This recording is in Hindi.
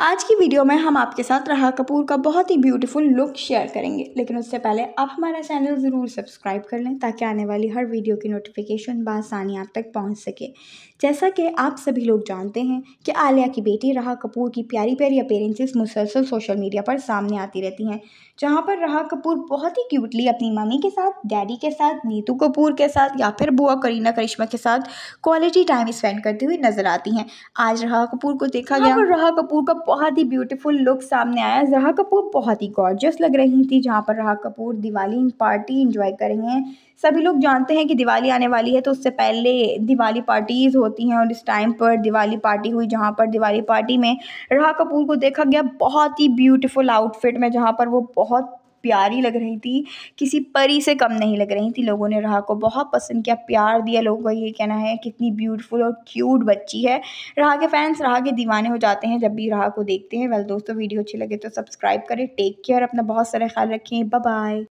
आज की वीडियो में हम आपके साथ रहा कपूर का बहुत ही ब्यूटीफुल लुक शेयर करेंगे लेकिन उससे पहले आप हमारा चैनल ज़रूर सब्सक्राइब कर लें ताकि आने वाली हर वीडियो की नोटिफिकेशन बसानी आप तक पहुंच सके जैसा कि आप सभी लोग जानते हैं कि आलिया की बेटी रहा कपूर की प्यारी प्यारी अपेरेंसेज मुसलसल सोशल मीडिया पर सामने आती रहती हैं जहाँ पर रहा कपूर बहुत ही क्यूटली अपनी मम्मी के साथ डैडी के साथ नीतू कपूर के साथ या फिर बुआ करीना करिश्मा के साथ क्वालिटी टाइम स्पेंड करती हुई नज़र आती हैं आज रहा कपूर को देखा हाँ, गया और कपूर का बहुत ही ब्यूटीफुल लुक सामने आया जहा कपूर बहुत ही गॉर्जियस लग रही थी जहाँ पर रहा कपूर दिवाली पार्टी इंजॉय कर रही हैं सभी लोग जानते हैं कि दिवाली आने वाली है तो उससे पहले दिवाली पार्टीज़ होती हैं और इस टाइम पर दिवाली पार्टी हुई जहाँ पर दिवाली पार्टी में रहा कपूर को देखा गया बहुत ही ब्यूटीफुल आउटफिट में जहाँ पर वो बहुत प्यारी लग रही थी किसी परी से कम नहीं लग रही थी लोगों ने राह को बहुत पसंद किया प्यार दिया लोगों का ये कहना है कितनी ब्यूटीफुल और क्यूट बच्ची है राह के फैंस रहा के दीवाने हो जाते हैं जब भी राह को देखते हैं वेल दोस्तों वीडियो अच्छी लगे तो सब्सक्राइब करें टेक केयर अपना बहुत सारा ख्याल रखें बाय